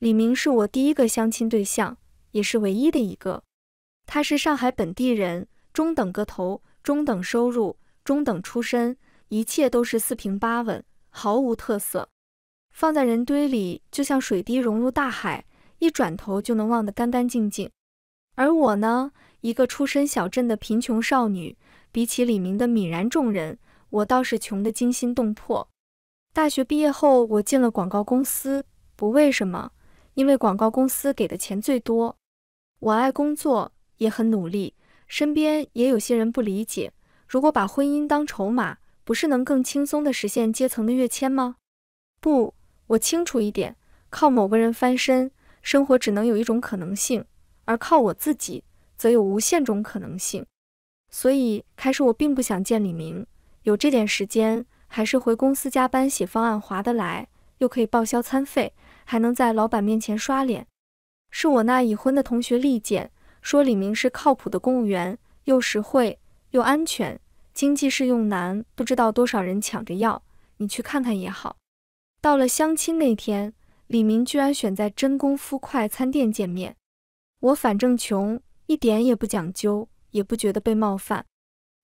李明是我第一个相亲对象，也是唯一的一个。他是上海本地人，中等个头，中等收入，中等出身，一切都是四平八稳，毫无特色。放在人堆里，就像水滴融入大海，一转头就能忘得干干净净。而我呢，一个出身小镇的贫穷少女，比起李明的泯然众人，我倒是穷得惊心动魄。大学毕业后，我进了广告公司，不为什么。因为广告公司给的钱最多，我爱工作也很努力，身边也有些人不理解。如果把婚姻当筹码，不是能更轻松地实现阶层的跃迁吗？不，我清楚一点，靠某个人翻身，生活只能有一种可能性；而靠我自己，则有无限种可能性。所以开始我并不想见李明，有这点时间，还是回公司加班写方案划得来，又可以报销餐费。还能在老板面前刷脸，是我那已婚的同学力荐，说李明是靠谱的公务员，又实惠又安全，经济适用男，不知道多少人抢着要，你去看看也好。到了相亲那天，李明居然选在真功夫快餐店见面，我反正穷，一点也不讲究，也不觉得被冒犯，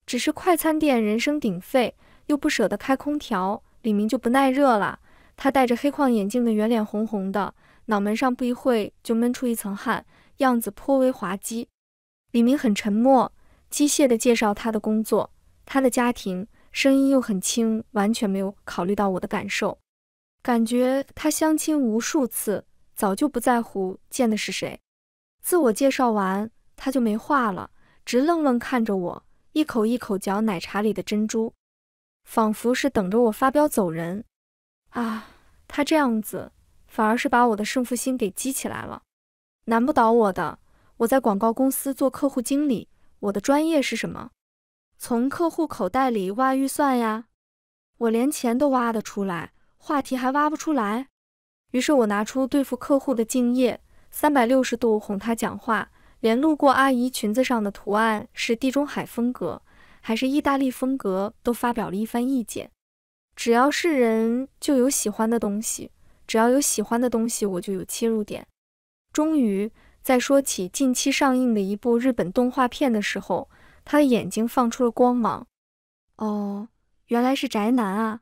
只是快餐店人声鼎沸，又不舍得开空调，李明就不耐热了。他戴着黑框眼镜的圆脸红红的，脑门上不一会就闷出一层汗，样子颇为滑稽。李明很沉默，机械地介绍他的工作、他的家庭，声音又很轻，完全没有考虑到我的感受，感觉他相亲无数次，早就不在乎见的是谁。自我介绍完，他就没话了，直愣愣看着我，一口一口嚼奶茶里的珍珠，仿佛是等着我发飙走人。啊，他这样子，反而是把我的胜负心给激起来了。难不倒我的，我在广告公司做客户经理，我的专业是什么？从客户口袋里挖预算呀。我连钱都挖得出来，话题还挖不出来。于是我拿出对付客户的敬业，三百六十度哄他讲话，连路过阿姨裙子上的图案是地中海风格还是意大利风格，都发表了一番意见。只要是人就有喜欢的东西，只要有喜欢的东西我就有切入点。终于在说起近期上映的一部日本动画片的时候，他的眼睛放出了光芒。哦，原来是宅男啊！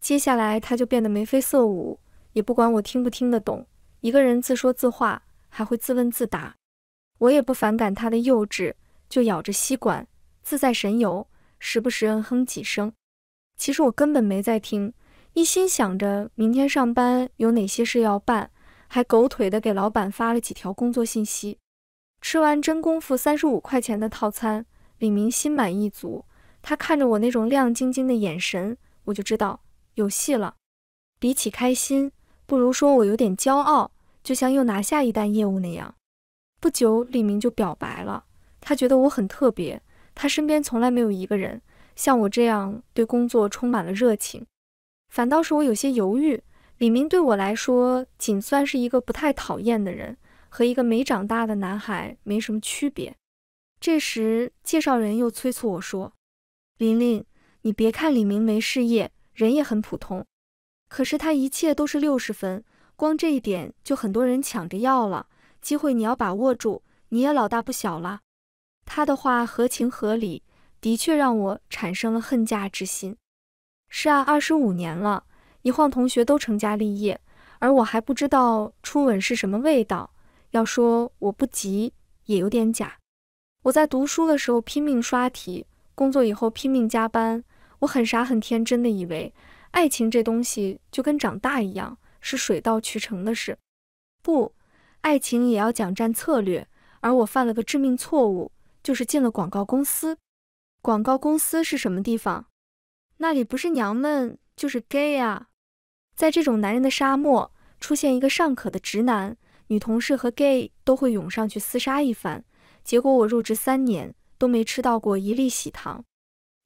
接下来他就变得眉飞色舞，也不管我听不听得懂，一个人自说自话，还会自问自答。我也不反感他的幼稚，就咬着吸管，自在神游，时不时嗯哼几声。其实我根本没在听，一心想着明天上班有哪些事要办，还狗腿的给老板发了几条工作信息。吃完真功夫三十五块钱的套餐，李明心满意足。他看着我那种亮晶晶的眼神，我就知道有戏了。比起开心，不如说我有点骄傲，就像又拿下一单业务那样。不久，李明就表白了，他觉得我很特别，他身边从来没有一个人。像我这样对工作充满了热情，反倒是我有些犹豫。李明对我来说，仅算是一个不太讨厌的人，和一个没长大的男孩没什么区别。这时，介绍人又催促我说：“琳琳，你别看李明没事业，人也很普通，可是他一切都是六十分，光这一点就很多人抢着要了。机会你要把握住，你也老大不小了。”他的话合情合理。的确让我产生了恨嫁之心。是啊，二十五年了，一晃同学都成家立业，而我还不知道初吻是什么味道。要说我不急，也有点假。我在读书的时候拼命刷题，工作以后拼命加班。我很傻很天真的以为，爱情这东西就跟长大一样，是水到渠成的事。不，爱情也要讲战策略。而我犯了个致命错误，就是进了广告公司。广告公司是什么地方？那里不是娘们就是 gay 啊！在这种男人的沙漠，出现一个尚可的直男，女同事和 gay 都会涌上去厮杀一番。结果我入职三年都没吃到过一粒喜糖。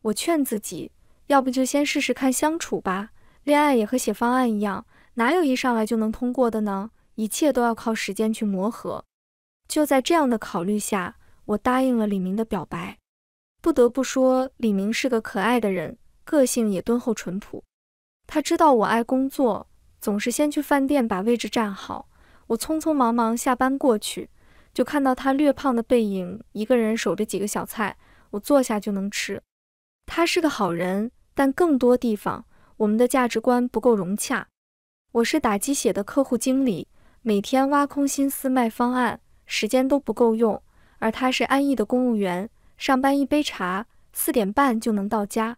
我劝自己，要不就先试试看相处吧。恋爱也和写方案一样，哪有一上来就能通过的呢？一切都要靠时间去磨合。就在这样的考虑下，我答应了李明的表白。不得不说，李明是个可爱的人，个性也敦厚淳朴。他知道我爱工作，总是先去饭店把位置占好。我匆匆忙忙下班过去，就看到他略胖的背影，一个人守着几个小菜，我坐下就能吃。他是个好人，但更多地方，我们的价值观不够融洽。我是打鸡血的客户经理，每天挖空心思卖方案，时间都不够用，而他是安逸的公务员。上班一杯茶，四点半就能到家。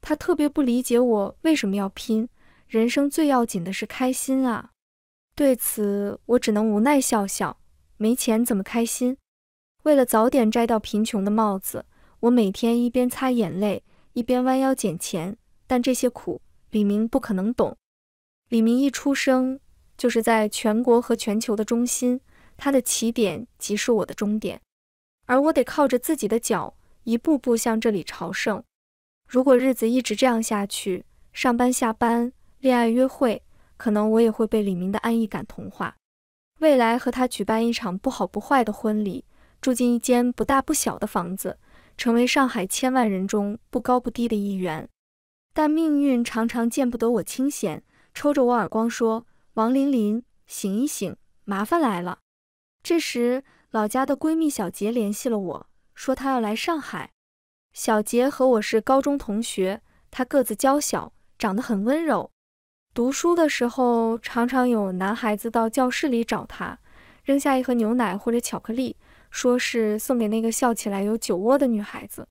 他特别不理解我为什么要拼。人生最要紧的是开心啊！对此，我只能无奈笑笑。没钱怎么开心？为了早点摘掉贫穷的帽子，我每天一边擦眼泪，一边弯腰捡钱。但这些苦，李明不可能懂。李明一出生就是在全国和全球的中心，他的起点即是我的终点。而我得靠着自己的脚，一步步向这里朝圣。如果日子一直这样下去，上班下班，恋爱约会，可能我也会被李明的安逸感同化。未来和他举办一场不好不坏的婚礼，住进一间不大不小的房子，成为上海千万人中不高不低的一员。但命运常常见不得我清闲，抽着我耳光说：“王琳琳，醒一醒，麻烦来了。”这时。老家的闺蜜小杰联系了我，说她要来上海。小杰和我是高中同学，她个子娇小，长得很温柔。读书的时候，常常有男孩子到教室里找她，扔下一盒牛奶或者巧克力，说是送给那个笑起来有酒窝的女孩子。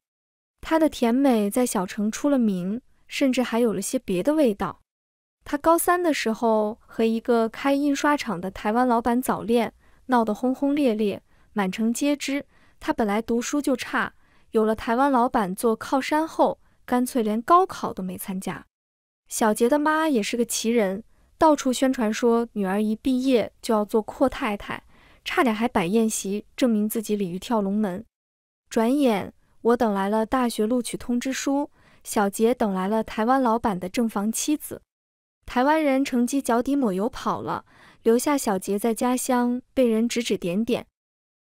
她的甜美在小城出了名，甚至还有了些别的味道。她高三的时候和一个开印刷厂的台湾老板早恋，闹得轰轰烈烈。满城皆知，他本来读书就差，有了台湾老板做靠山后，干脆连高考都没参加。小杰的妈也是个奇人，到处宣传说女儿一毕业就要做阔太太，差点还摆宴席证明自己鲤鱼跳龙门。转眼我等来了大学录取通知书，小杰等来了台湾老板的正房妻子，台湾人乘机脚底抹油跑了，留下小杰在家乡被人指指点点。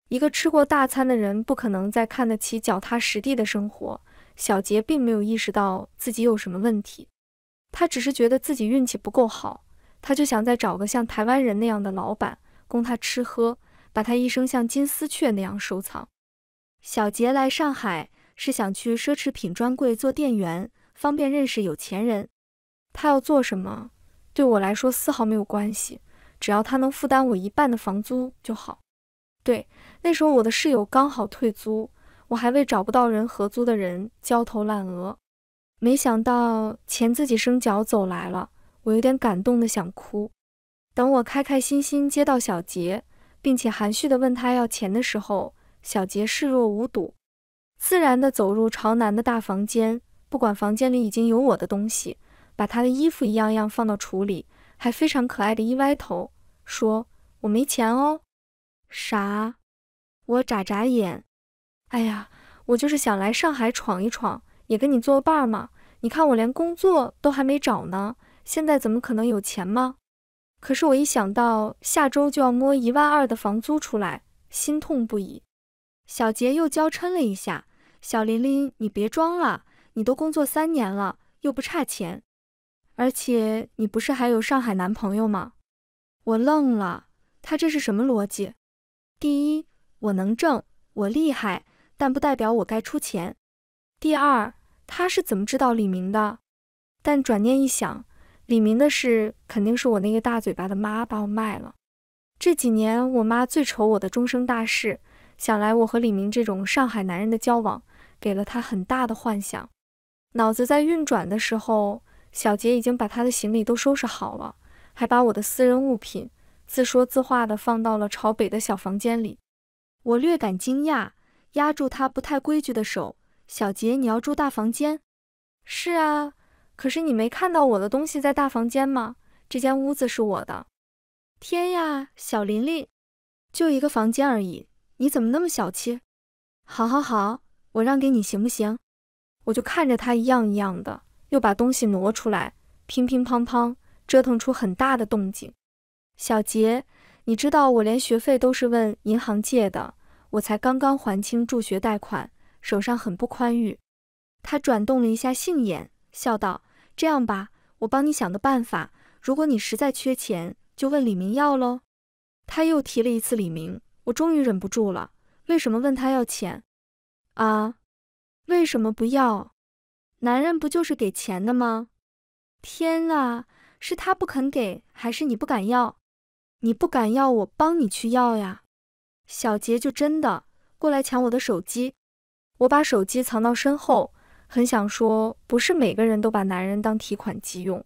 一个吃过大餐的人，不可能再看得起脚踏实地的生活。小杰并没有意识到自己有什么问题，他只是觉得自己运气不够好。他就想再找个像台湾人那样的老板，供他吃喝，把他一生像金丝雀那样收藏。小杰来上海是想去奢侈品专柜做店员，方便认识有钱人。他要做什么，对我来说丝毫没有关系，只要他能负担我一半的房租就好。对。那时候我的室友刚好退租，我还为找不到人合租的人焦头烂额，没想到钱自己生脚走来了，我有点感动的想哭。等我开开心心接到小杰，并且含蓄的问他要钱的时候，小杰视若无睹，自然的走入朝南的大房间，不管房间里已经有我的东西，把他的衣服一样样放到橱里，还非常可爱的一歪头说：“我没钱哦。”啥？我眨眨眼，哎呀，我就是想来上海闯一闯，也跟你作伴嘛。你看我连工作都还没找呢，现在怎么可能有钱吗？可是我一想到下周就要摸一万二的房租出来，心痛不已。小杰又娇嗔了一下：“小琳琳，你别装了，你都工作三年了，又不差钱，而且你不是还有上海男朋友吗？”我愣了，他这是什么逻辑？第一。我能挣，我厉害，但不代表我该出钱。第二，他是怎么知道李明的？但转念一想，李明的事肯定是我那个大嘴巴的妈把我卖了。这几年我妈最愁我的终生大事，想来我和李明这种上海男人的交往，给了她很大的幻想。脑子在运转的时候，小杰已经把他的行李都收拾好了，还把我的私人物品自说自话地放到了朝北的小房间里。我略感惊讶，压住他不太规矩的手。小杰，你要住大房间？是啊，可是你没看到我的东西在大房间吗？这间屋子是我的。天呀，小林林，就一个房间而已，你怎么那么小气？好，好，好，我让给你行不行？我就看着他一样一样的，又把东西挪出来，乒乒乓乓，折腾出很大的动静。小杰。你知道我连学费都是问银行借的，我才刚刚还清助学贷款，手上很不宽裕。他转动了一下杏眼，笑道：“这样吧，我帮你想个办法。如果你实在缺钱，就问李明要喽。”他又提了一次李明，我终于忍不住了：“为什么问他要钱啊？为什么不要？男人不就是给钱的吗？天啊，是他不肯给，还是你不敢要？”你不敢要，我帮你去要呀。小杰就真的过来抢我的手机，我把手机藏到身后，很想说不是每个人都把男人当提款机用，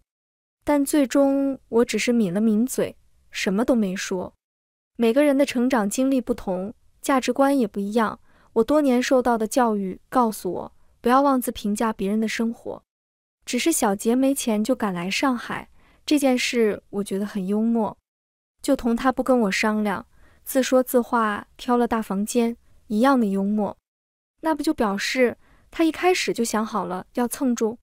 但最终我只是抿了抿嘴，什么都没说。每个人的成长经历不同，价值观也不一样。我多年受到的教育告诉我，不要妄自评价别人的生活。只是小杰没钱就敢来上海这件事，我觉得很幽默。就同他不跟我商量，自说自话挑了大房间，一样的幽默，那不就表示他一开始就想好了要蹭住？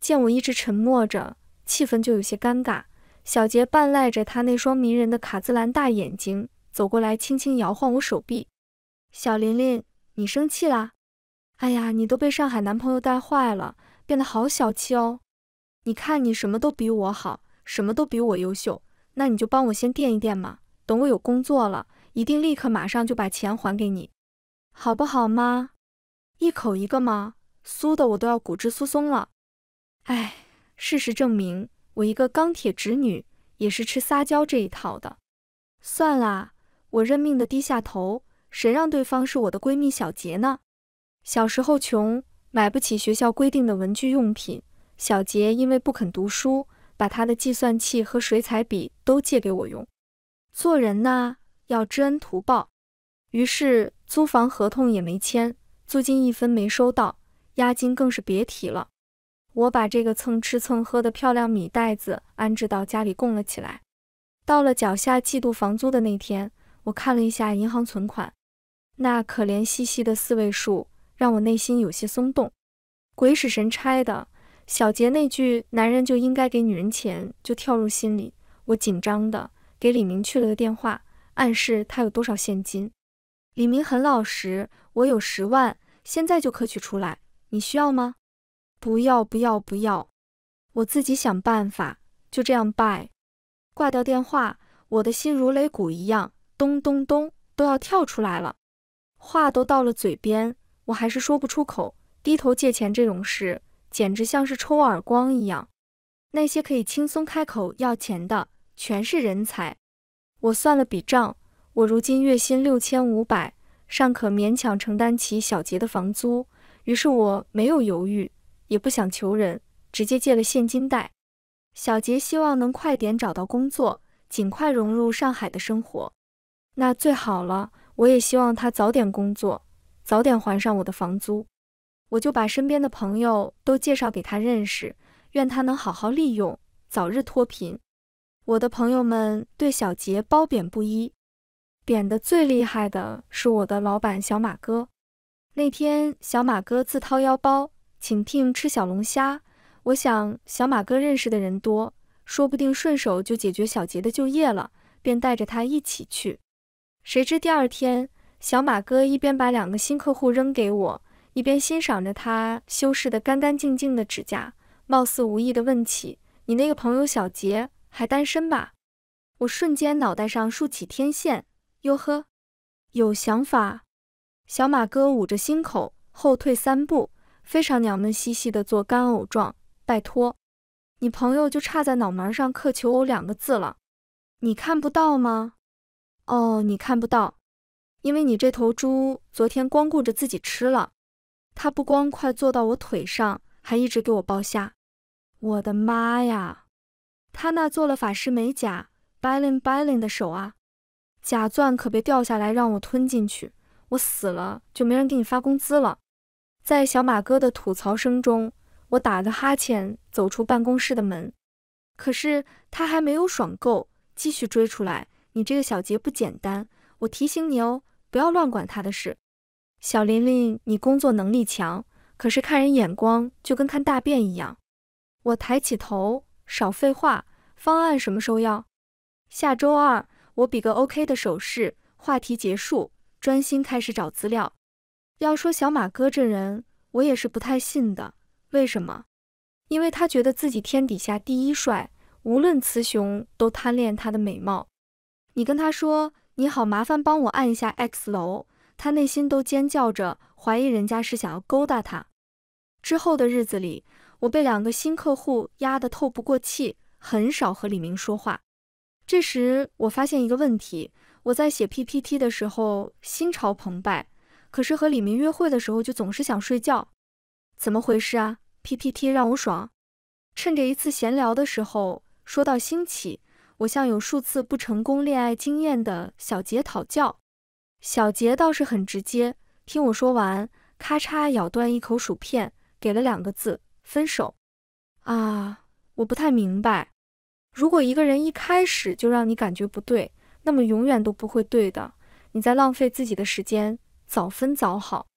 见我一直沉默着，气氛就有些尴尬。小杰半赖着他那双迷人的卡姿兰大眼睛走过来，轻轻摇晃我手臂：“小琳琳，你生气啦？哎呀，你都被上海男朋友带坏了，变得好小气哦！你看你什么都比我好，什么都比我优秀。”那你就帮我先垫一垫嘛，等我有工作了，一定立刻马上就把钱还给你，好不好嘛？一口一个嘛，酥的我都要骨质疏松了。哎，事实证明，我一个钢铁直女也是吃撒娇这一套的。算了，我认命的低下头，谁让对方是我的闺蜜小杰呢？小时候穷，买不起学校规定的文具用品，小杰因为不肯读书。把他的计算器和水彩笔都借给我用。做人呢，要知恩图报。于是租房合同也没签，租金一分没收到，押金更是别提了。我把这个蹭吃蹭喝的漂亮米袋子安置到家里供了起来。到了缴下季度房租的那天，我看了一下银行存款，那可怜兮兮的四位数让我内心有些松动。鬼使神差的。小杰那句“男人就应该给女人钱”就跳入心里，我紧张的给李明去了个电话，暗示他有多少现金。李明很老实，我有十万，现在就可取出来，你需要吗？不要不要不要，我自己想办法。就这样拜。挂掉电话，我的心如擂鼓一样，咚咚咚，都要跳出来了。话都到了嘴边，我还是说不出口。低头借钱这种事。简直像是抽耳光一样。那些可以轻松开口要钱的，全是人才。我算了笔账，我如今月薪六千五百，尚可勉强承担起小杰的房租。于是我没有犹豫，也不想求人，直接借了现金贷。小杰希望能快点找到工作，尽快融入上海的生活。那最好了，我也希望他早点工作，早点还上我的房租。我就把身边的朋友都介绍给他认识，愿他能好好利用，早日脱贫。我的朋友们对小杰褒贬不一，贬得最厉害的是我的老板小马哥。那天小马哥自掏腰包请婷吃小龙虾，我想小马哥认识的人多，说不定顺手就解决小杰的就业了，便带着他一起去。谁知第二天，小马哥一边把两个新客户扔给我。一边欣赏着他修饰的干干净净的指甲，貌似无意的问起：“你那个朋友小杰还单身吧？”我瞬间脑袋上竖起天线，哟呵，有想法。小马哥捂着心口后退三步，非常娘们兮兮的做干呕状：“拜托，你朋友就差在脑门上刻求偶两个字了，你看不到吗？”“哦，你看不到，因为你这头猪昨天光顾着自己吃了。”他不光快坐到我腿上，还一直给我剥虾。我的妈呀！他那做了法式美甲，bling bling 的手啊，假钻可别掉下来让我吞进去，我死了就没人给你发工资了。在小马哥的吐槽声中，我打个哈欠走出办公室的门。可是他还没有爽够，继续追出来。你这个小杰不简单，我提醒你哦，不要乱管他的事。小林林，你工作能力强，可是看人眼光就跟看大便一样。我抬起头，少废话，方案什么时候要？下周二。我比个 OK 的手势，话题结束，专心开始找资料。要说小马哥这人，我也是不太信的。为什么？因为他觉得自己天底下第一帅，无论雌雄都贪恋他的美貌。你跟他说，你好麻烦帮我按一下 X 楼。他内心都尖叫着，怀疑人家是想要勾搭他。之后的日子里，我被两个新客户压得透不过气，很少和李明说话。这时，我发现一个问题：我在写 PPT 的时候心潮澎湃，可是和李明约会的时候就总是想睡觉，怎么回事啊？PPT 让我爽。趁着一次闲聊的时候，说到兴起，我向有数次不成功恋爱经验的小杰讨教。小杰倒是很直接，听我说完，咔嚓咬断一口薯片，给了两个字：分手。啊，我不太明白。如果一个人一开始就让你感觉不对，那么永远都不会对的。你在浪费自己的时间，早分早好。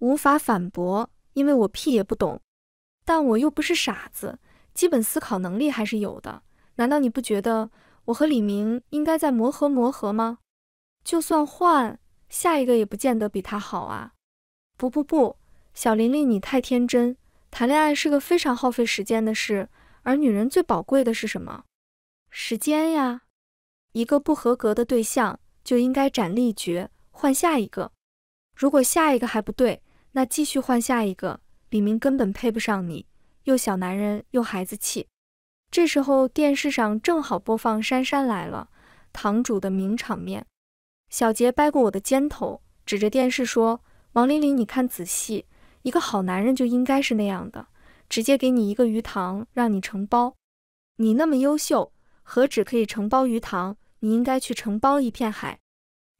无法反驳，因为我屁也不懂。但我又不是傻子，基本思考能力还是有的。难道你不觉得我和李明应该再磨合磨合吗？就算换。下一个也不见得比他好啊！不不不，小玲玲，你太天真。谈恋爱是个非常耗费时间的事，而女人最宝贵的是什么？时间呀！一个不合格的对象就应该斩立决，换下一个。如果下一个还不对，那继续换下一个。李明根本配不上你，又小男人又孩子气。这时候电视上正好播放《杉杉来了》堂主的名场面。小杰掰过我的肩头，指着电视说：“王琳琳，你看仔细，一个好男人就应该是那样的，直接给你一个鱼塘让你承包。你那么优秀，何止可以承包鱼塘，你应该去承包一片海。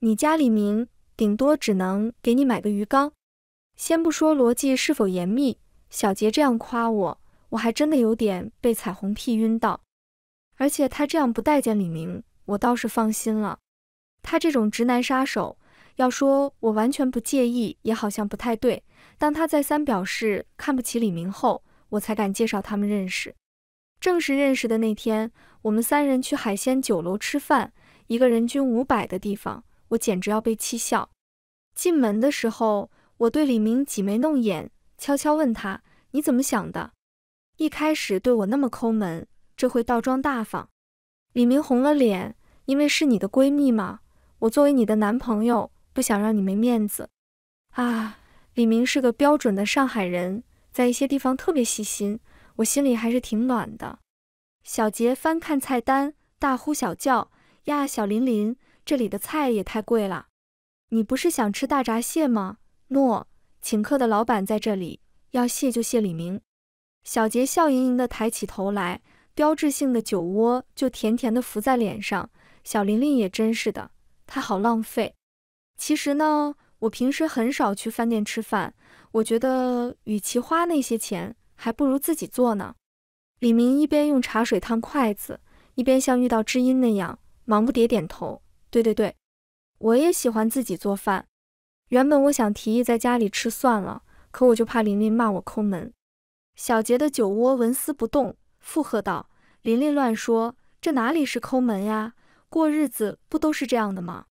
你家李明顶多只能给你买个鱼缸。先不说逻辑是否严密，小杰这样夸我，我还真的有点被彩虹屁晕倒。而且他这样不待见李明，我倒是放心了。”他这种直男杀手，要说我完全不介意，也好像不太对。当他再三表示看不起李明后，我才敢介绍他们认识。正式认识的那天，我们三人去海鲜酒楼吃饭，一个人均五百的地方，我简直要被气笑。进门的时候，我对李明挤眉弄眼，悄悄问他：“你怎么想的？一开始对我那么抠门，这会倒装大方？”李明红了脸，因为是你的闺蜜嘛。我作为你的男朋友，不想让你没面子。啊，李明是个标准的上海人，在一些地方特别细心，我心里还是挺暖的。小杰翻看菜单，大呼小叫：“呀，小林林，这里的菜也太贵了！你不是想吃大闸蟹吗？”诺，请客的老板在这里，要谢就谢李明。小杰笑盈盈的抬起头来，标志性的酒窝就甜甜的浮在脸上。小林林也真是的。他好浪费。其实呢，我平时很少去饭店吃饭，我觉得与其花那些钱，还不如自己做呢。李明一边用茶水烫筷子，一边像遇到知音那样忙不迭点头：“对对对，我也喜欢自己做饭。原本我想提议在家里吃算了，可我就怕琳琳骂我抠门。”小杰的酒窝纹丝不动，附和道：“琳琳乱说，这哪里是抠门呀？”过日子不都是这样的吗？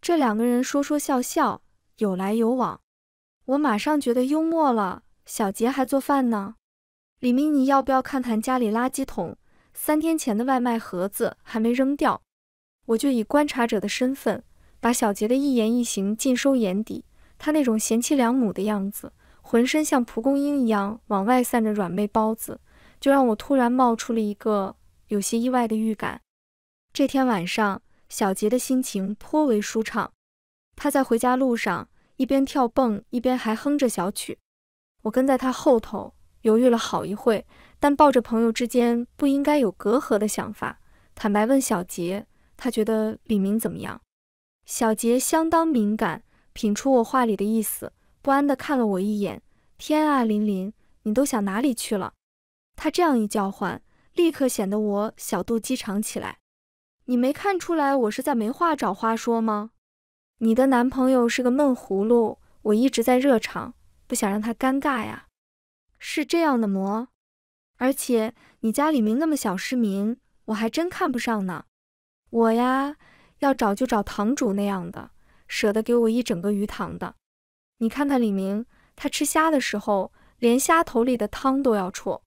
这两个人说说笑笑，有来有往，我马上觉得幽默了。小杰还做饭呢，李明，你要不要看看家里垃圾桶？三天前的外卖盒子还没扔掉。我就以观察者的身份，把小杰的一言一行尽收眼底。他那种贤妻良母的样子，浑身像蒲公英一样往外散着软妹包子，就让我突然冒出了一个有些意外的预感。这天晚上，小杰的心情颇为舒畅，他在回家路上一边跳蹦，一边还哼着小曲。我跟在他后头，犹豫了好一会，但抱着朋友之间不应该有隔阂的想法，坦白问小杰，他觉得李明怎么样？小杰相当敏感，品出我话里的意思，不安地看了我一眼。天啊，林林，你都想哪里去了？他这样一叫唤，立刻显得我小肚鸡肠起来。你没看出来我是在没话找话说吗？你的男朋友是个闷葫芦，我一直在热场，不想让他尴尬呀。是这样的么？而且你家李明那么小市民，我还真看不上呢。我呀，要找就找堂主那样的，舍得给我一整个鱼塘的。你看看李明，他吃虾的时候连虾头里的汤都要啜。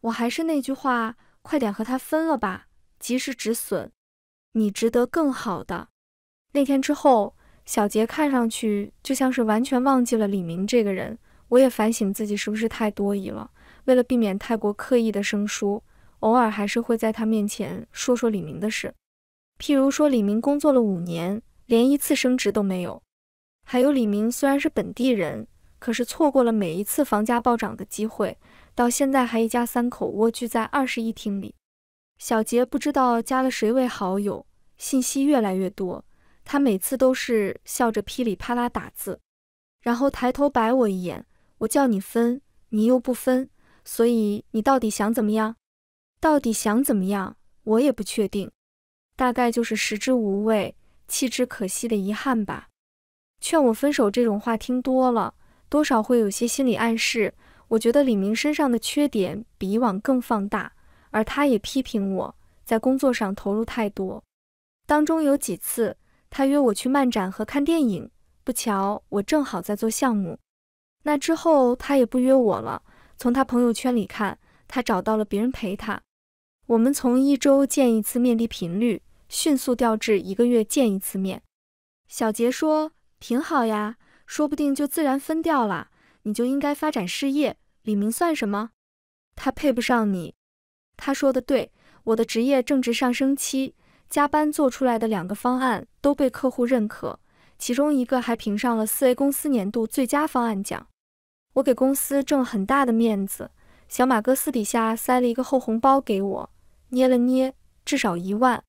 我还是那句话，快点和他分了吧，及时止损。你值得更好的。那天之后，小杰看上去就像是完全忘记了李明这个人。我也反省自己是不是太多疑了。为了避免太过刻意的生疏，偶尔还是会在他面前说说李明的事，譬如说李明工作了五年，连一次升职都没有；还有李明虽然是本地人，可是错过了每一次房价暴涨的机会，到现在还一家三口蜗居在二室一厅里。小杰不知道加了谁为好友，信息越来越多。他每次都是笑着噼里啪啦打字，然后抬头白我一眼。我叫你分，你又不分，所以你到底想怎么样？到底想怎么样？我也不确定。大概就是食之无味，弃之可惜的遗憾吧。劝我分手这种话听多了，多少会有些心理暗示。我觉得李明身上的缺点比以往更放大。而他也批评我在工作上投入太多，当中有几次他约我去漫展和看电影，不巧我正好在做项目。那之后他也不约我了。从他朋友圈里看，他找到了别人陪他。我们从一周见一次面的频率，迅速调至一个月见一次面。小杰说：“挺好呀，说不定就自然分掉了。你就应该发展事业，李明算什么？他配不上你。”他说的对，我的职业正值上升期，加班做出来的两个方案都被客户认可，其中一个还评上了四 A 公司年度最佳方案奖，我给公司挣很大的面子。小马哥私底下塞了一个厚红包给我，捏了捏，至少一万。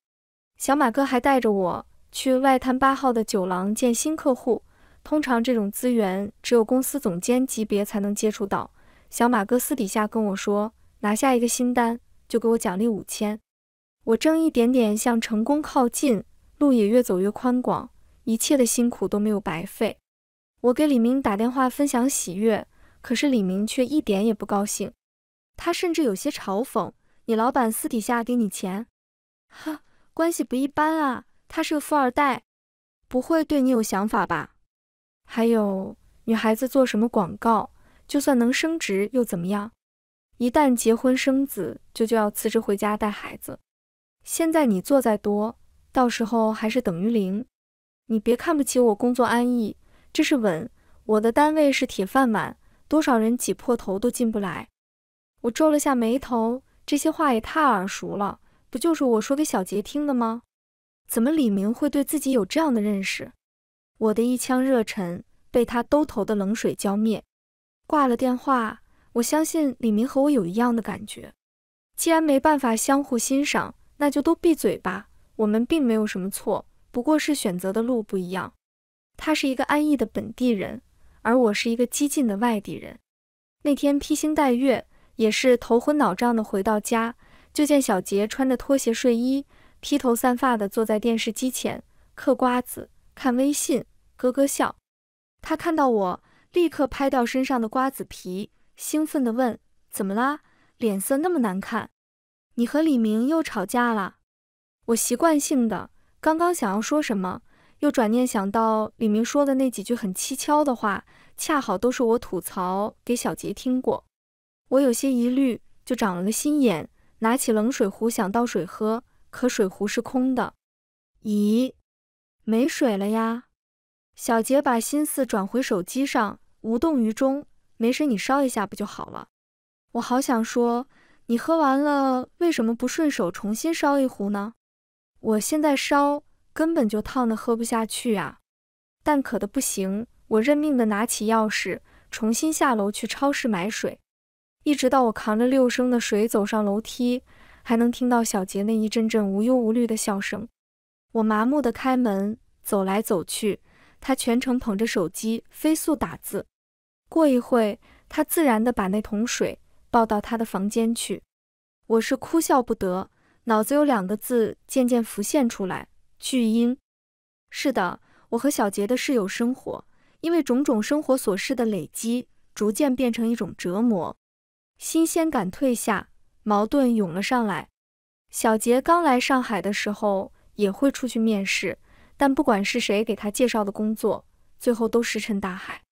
小马哥还带着我去外滩八号的酒廊见新客户，通常这种资源只有公司总监级别才能接触到。小马哥私底下跟我说，拿下一个新单。就给我奖励五千，我正一点点向成功靠近，路也越走越宽广，一切的辛苦都没有白费。我给李明打电话分享喜悦，可是李明却一点也不高兴，他甚至有些嘲讽：“你老板私底下给你钱，哈，关系不一般啊，他是个富二代，不会对你有想法吧？还有，女孩子做什么广告，就算能升职又怎么样？”一旦结婚生子，就就要辞职回家带孩子。现在你做再多，到时候还是等于零。你别看不起我工作安逸，这是稳。我的单位是铁饭碗，多少人挤破头都进不来。我皱了下眉头，这些话也太耳熟了，不就是我说给小杰听的吗？怎么李明会对自己有这样的认识？我的一腔热忱被他兜头的冷水浇灭。挂了电话。我相信李明和我有一样的感觉，既然没办法相互欣赏，那就都闭嘴吧。我们并没有什么错，不过是选择的路不一样。他是一个安逸的本地人，而我是一个激进的外地人。那天披星戴月，也是头昏脑胀的回到家，就见小杰穿着拖鞋睡衣，披头散发的坐在电视机前嗑瓜子看微信，咯咯笑。他看到我，立刻拍掉身上的瓜子皮。兴奋地问：“怎么啦？脸色那么难看，你和李明又吵架了？”我习惯性的刚刚想要说什么，又转念想到李明说的那几句很蹊跷的话，恰好都是我吐槽给小杰听过，我有些疑虑，就长了个心眼，拿起冷水壶想倒水喝，可水壶是空的。咦，没水了呀？小杰把心思转回手机上，无动于衷。没事，你烧一下不就好了？我好想说，你喝完了为什么不顺手重新烧一壶呢？我现在烧根本就烫的喝不下去啊！但渴的不行，我认命的拿起钥匙，重新下楼去超市买水。一直到我扛着六升的水走上楼梯，还能听到小杰那一阵阵无忧无虑的笑声。我麻木的开门，走来走去，他全程捧着手机飞速打字。过一会，他自然地把那桶水抱到他的房间去。我是哭笑不得，脑子有两个字渐渐浮现出来：巨婴。是的，我和小杰的室友生活，因为种种生活琐事的累积，逐渐变成一种折磨。新鲜感退下，矛盾涌了上来。小杰刚来上海的时候也会出去面试，但不管是谁给他介绍的工作，最后都石沉大海。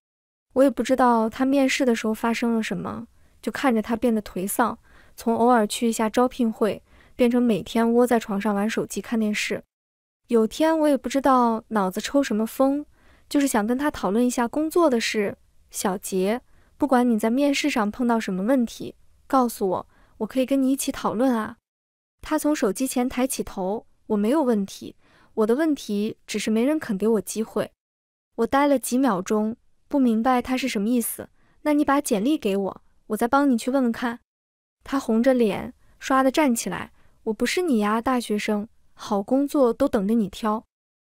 我也不知道他面试的时候发生了什么，就看着他变得颓丧，从偶尔去一下招聘会，变成每天窝在床上玩手机看电视。有天我也不知道脑子抽什么风，就是想跟他讨论一下工作的事。小杰，不管你在面试上碰到什么问题，告诉我，我可以跟你一起讨论啊。他从手机前抬起头，我没有问题，我的问题只是没人肯给我机会。我呆了几秒钟。不明白他是什么意思，那你把简历给我，我再帮你去问问看。他红着脸，唰的站起来，我不是你呀，大学生，好工作都等着你挑。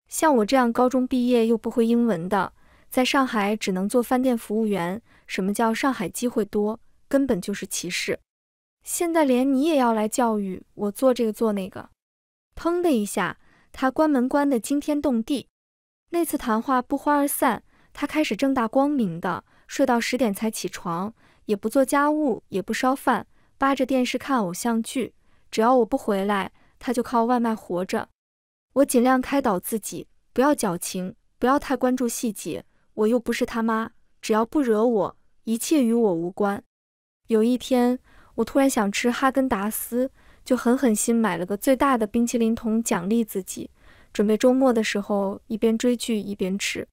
像我这样高中毕业又不会英文的，在上海只能做饭店服务员。什么叫上海机会多？根本就是歧视。现在连你也要来教育我做这个做那个。砰的一下，他关门关的惊天动地。那次谈话不欢而散。他开始正大光明的睡到十点才起床，也不做家务，也不烧饭，扒着电视看偶像剧。只要我不回来，他就靠外卖活着。我尽量开导自己，不要矫情，不要太关注细节。我又不是他妈，只要不惹我，一切与我无关。有一天，我突然想吃哈根达斯，就狠狠心买了个最大的冰淇淋桶奖励自己，准备周末的时候一边追剧一边吃。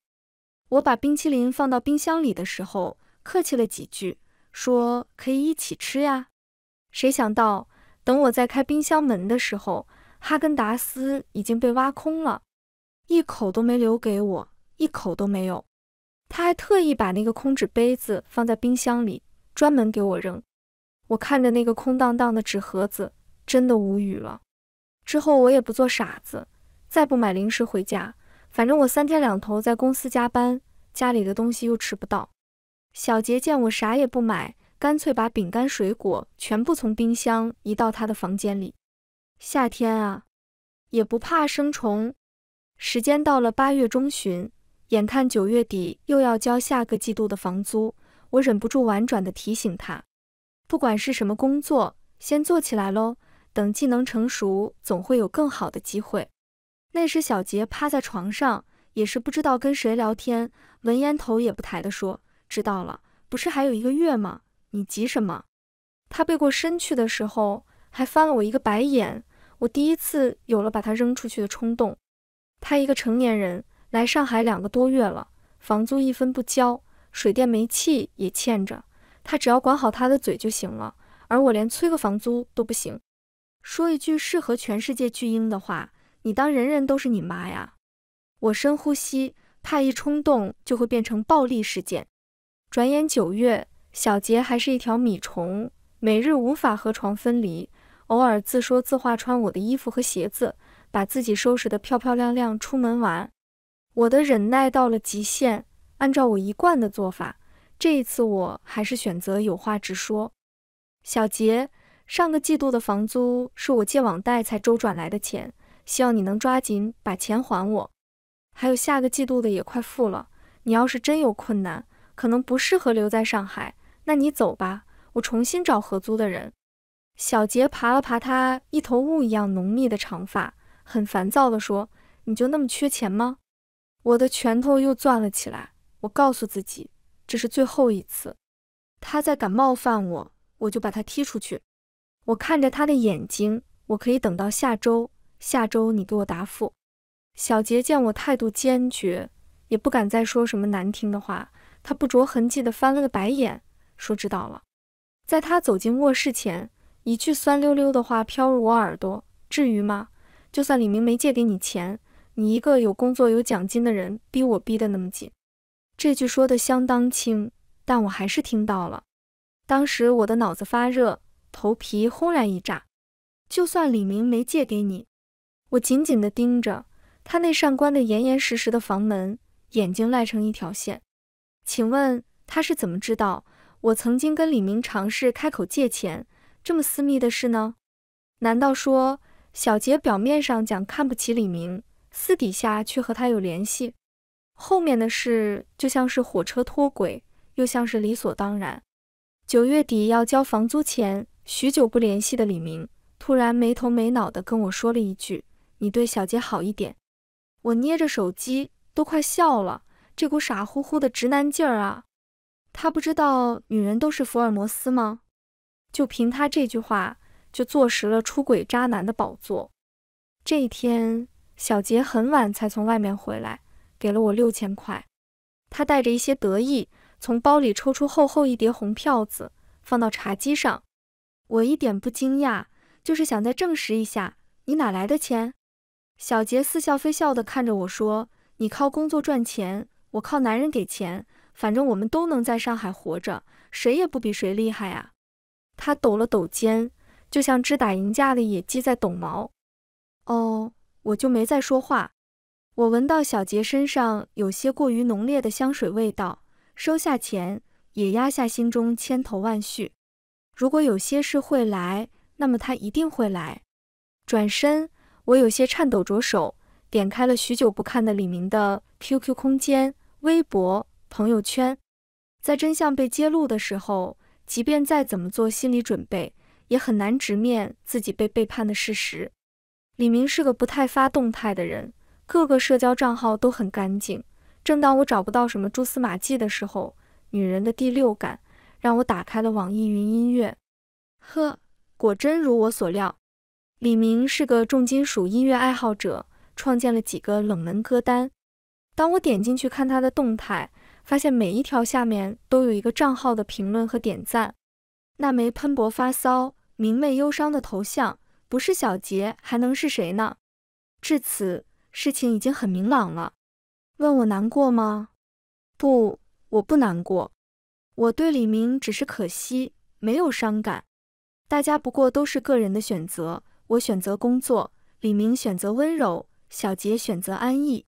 我把冰淇淋放到冰箱里的时候，客气了几句，说可以一起吃呀。谁想到，等我再开冰箱门的时候，哈根达斯已经被挖空了，一口都没留给我，一口都没有。他还特意把那个空纸杯子放在冰箱里，专门给我扔。我看着那个空荡荡的纸盒子，真的无语了。之后我也不做傻子，再不买零食回家。反正我三天两头在公司加班。家里的东西又吃不到，小杰见我啥也不买，干脆把饼干、水果全部从冰箱移到他的房间里。夏天啊，也不怕生虫。时间到了八月中旬，眼看九月底又要交下个季度的房租，我忍不住婉转的提醒他，不管是什么工作，先做起来喽，等技能成熟，总会有更好的机会。那时小杰趴在床上。也是不知道跟谁聊天，文言头也不抬的说：“知道了，不是还有一个月吗？你急什么？”他背过身去的时候，还翻了我一个白眼。我第一次有了把他扔出去的冲动。他一个成年人，来上海两个多月了，房租一分不交，水电煤气也欠着。他只要管好他的嘴就行了，而我连催个房租都不行。说一句适合全世界巨婴的话：你当人人都是你妈呀？我深呼吸，怕一冲动就会变成暴力事件。转眼九月，小杰还是一条米虫，每日无法和床分离，偶尔自说自话，穿我的衣服和鞋子，把自己收拾得漂漂亮亮出门玩。我的忍耐到了极限，按照我一贯的做法，这一次我还是选择有话直说。小杰，上个季度的房租是我借网贷才周转来的钱，希望你能抓紧把钱还我。还有下个季度的也快付了，你要是真有困难，可能不适合留在上海，那你走吧，我重新找合租的人。小杰爬了爬他一头雾一样浓密的长发，很烦躁地说：“你就那么缺钱吗？”我的拳头又攥了起来，我告诉自己，这是最后一次，他再敢冒犯我，我就把他踢出去。我看着他的眼睛，我可以等到下周，下周你给我答复。小杰见我态度坚决，也不敢再说什么难听的话。他不着痕迹地翻了个白眼，说：“知道了。”在他走进卧室前，一句酸溜溜的话飘入我耳朵：“至于吗？就算李明没借给你钱，你一个有工作、有奖金的人，逼我逼得那么紧。”这句说的相当轻，但我还是听到了。当时我的脑子发热，头皮轰然一炸。就算李明没借给你，我紧紧地盯着。他那扇关得严严实实的房门，眼睛赖成一条线。请问他是怎么知道我曾经跟李明尝试开口借钱这么私密的事呢？难道说小杰表面上讲看不起李明，私底下却和他有联系？后面的事就像是火车脱轨，又像是理所当然。九月底要交房租钱，许久不联系的李明突然没头没脑地跟我说了一句：“你对小杰好一点。”我捏着手机都快笑了，这股傻乎乎的直男劲儿啊！他不知道女人都是福尔摩斯吗？就凭他这句话，就坐实了出轨渣男的宝座。这一天，小杰很晚才从外面回来，给了我六千块。他带着一些得意，从包里抽出厚厚一叠红票子，放到茶几上。我一点不惊讶，就是想再证实一下，你哪来的钱？小杰似笑非笑地看着我说：“你靠工作赚钱，我靠男人给钱，反正我们都能在上海活着，谁也不比谁厉害啊。”他抖了抖肩，就像只打赢架的野鸡在抖毛。哦，我就没再说话。我闻到小杰身上有些过于浓烈的香水味道，收下钱也压下心中千头万绪。如果有些事会来，那么他一定会来。转身。我有些颤抖着手，点开了许久不看的李明的 QQ 空间、微博、朋友圈。在真相被揭露的时候，即便再怎么做心理准备，也很难直面自己被背叛的事实。李明是个不太发动态的人，各个社交账号都很干净。正当我找不到什么蛛丝马迹的时候，女人的第六感让我打开了网易云音乐。呵，果真如我所料。李明是个重金属音乐爱好者，创建了几个冷门歌单。当我点进去看他的动态，发现每一条下面都有一个账号的评论和点赞。那枚喷薄发骚、明媚忧伤的头像，不是小杰还能是谁呢？至此，事情已经很明朗了。问我难过吗？不，我不难过。我对李明只是可惜，没有伤感。大家不过都是个人的选择。我选择工作，李明选择温柔，小杰选择安逸，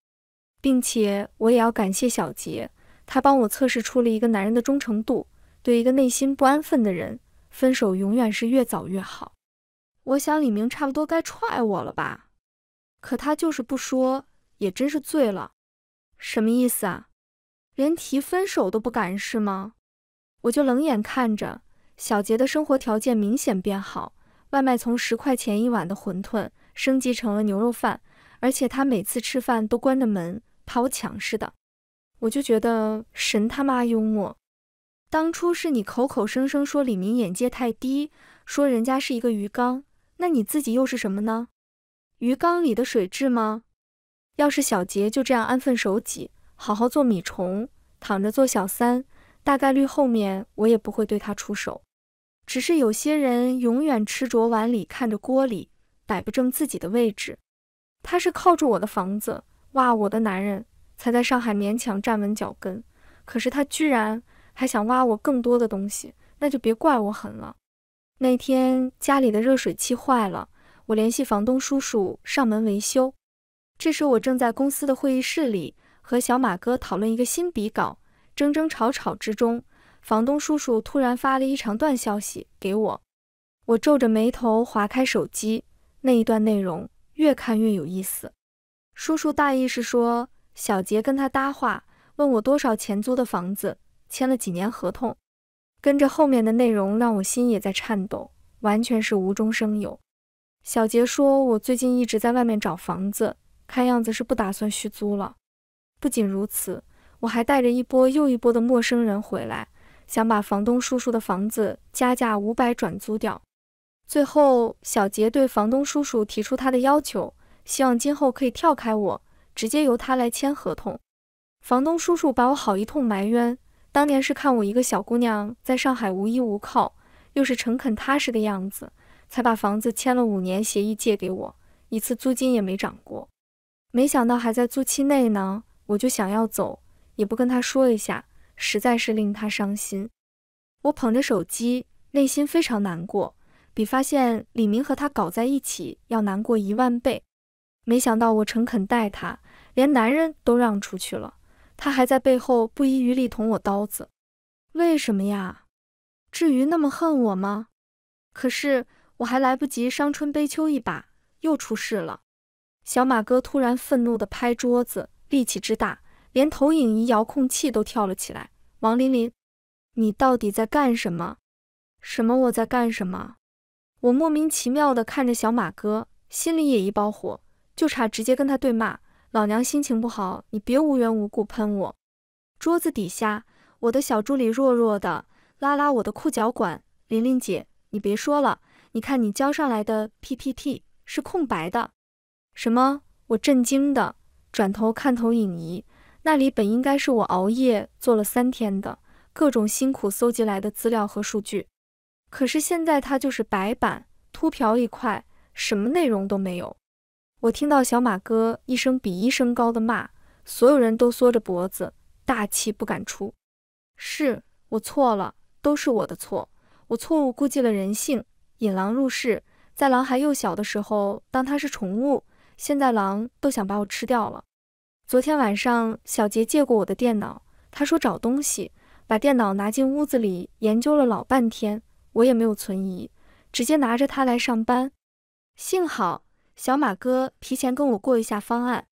并且我也要感谢小杰，他帮我测试出了一个男人的忠诚度。对一个内心不安分的人，分手永远是越早越好。我想李明差不多该踹我了吧？可他就是不说，也真是醉了。什么意思啊？连提分手都不敢是吗？我就冷眼看着小杰的生活条件明显变好。外卖从十块钱一碗的馄饨升级成了牛肉饭，而且他每次吃饭都关着门，怕我抢似的，我就觉得神他妈幽默。当初是你口口声声说李明眼界太低，说人家是一个鱼缸，那你自己又是什么呢？鱼缸里的水质吗？要是小杰就这样安分守己，好好做米虫，躺着做小三，大概率后面我也不会对他出手。只是有些人永远吃着碗里看着锅里，摆不正自己的位置。他是靠住我的房子挖我的男人，才在上海勉强站稳脚跟。可是他居然还想挖我更多的东西，那就别怪我狠了。那天家里的热水器坏了，我联系房东叔叔上门维修。这时我正在公司的会议室里和小马哥讨论一个新笔稿，争争吵吵之中。房东叔叔突然发了一长段消息给我，我皱着眉头划开手机，那一段内容越看越有意思。叔叔大意是说，小杰跟他搭话，问我多少钱租的房子，签了几年合同。跟着后面的内容让我心也在颤抖，完全是无中生有。小杰说我最近一直在外面找房子，看样子是不打算续租了。不仅如此，我还带着一波又一波的陌生人回来。想把房东叔叔的房子加价五百转租掉。最后，小杰对房东叔叔提出他的要求，希望今后可以跳开我，直接由他来签合同。房东叔叔把我好一通埋怨，当年是看我一个小姑娘在上海无依无靠，又是诚恳踏实的样子，才把房子签了五年协议借给我，一次租金也没涨过。没想到还在租期内呢，我就想要走，也不跟他说一下。实在是令他伤心。我捧着手机，内心非常难过，比发现李明和他搞在一起要难过一万倍。没想到我诚恳待他，连男人都让出去了，他还在背后不遗余力捅我刀子。为什么呀？至于那么恨我吗？可是我还来不及伤春悲秋一把，又出事了。小马哥突然愤怒地拍桌子，力气之大。连投影仪遥控器都跳了起来。王琳琳，你到底在干什么？什么我在干什么？我莫名其妙的看着小马哥，心里也一包火，就差直接跟他对骂。老娘心情不好，你别无缘无故喷我。桌子底下，我的小助理弱弱的拉拉我的裤脚管。琳琳姐，你别说了，你看你交上来的 PPT 是空白的。什么？我震惊的转头看投影仪。那里本应该是我熬夜做了三天的各种辛苦搜集来的资料和数据，可是现在它就是白板，秃瓢一块，什么内容都没有。我听到小马哥一声比一声高的骂，所有人都缩着脖子，大气不敢出。是我错了，都是我的错，我错误估计了人性，引狼入室，在狼还幼小的时候当它是宠物，现在狼都想把我吃掉了。昨天晚上，小杰借过我的电脑，他说找东西，把电脑拿进屋子里研究了老半天，我也没有存疑，直接拿着它来上班。幸好小马哥提前跟我过一下方案，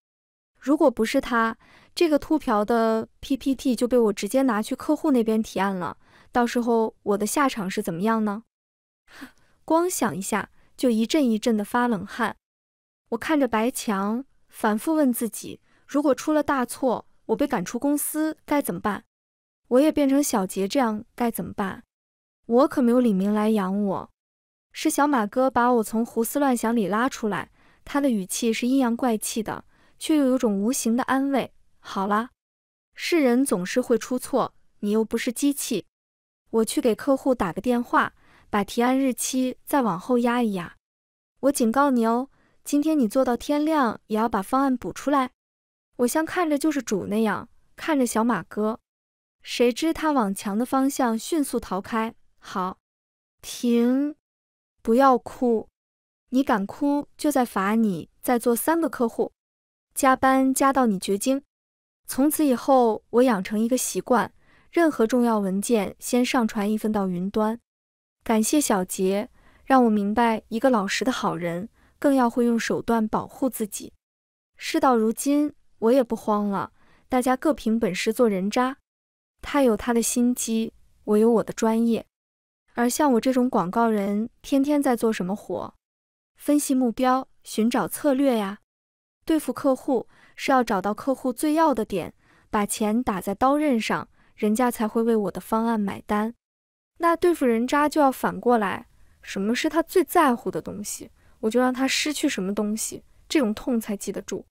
如果不是他，这个秃瓢的 PPT 就被我直接拿去客户那边提案了，到时候我的下场是怎么样呢？光想一下就一阵一阵的发冷汗。我看着白墙，反复问自己。如果出了大错，我被赶出公司该怎么办？我也变成小杰这样该怎么办？我可没有李明来养我，是小马哥把我从胡思乱想里拉出来。他的语气是阴阳怪气的，却又有种无形的安慰。好啦，是人总是会出错，你又不是机器。我去给客户打个电话，把提案日期再往后压一压。我警告你哦，今天你做到天亮也要把方案补出来。我像看着就是主那样看着小马哥，谁知他往墙的方向迅速逃开。好，停，不要哭，你敢哭，就再罚你再做三个客户，加班加到你绝经。从此以后，我养成一个习惯，任何重要文件先上传一份到云端。感谢小杰，让我明白一个老实的好人更要会用手段保护自己。事到如今。我也不慌了，大家各凭本事做人渣。他有他的心机，我有我的专业。而像我这种广告人，天天在做什么活？分析目标，寻找策略呀。对付客户是要找到客户最要的点，把钱打在刀刃上，人家才会为我的方案买单。那对付人渣就要反过来，什么是他最在乎的东西，我就让他失去什么东西，这种痛才记得住。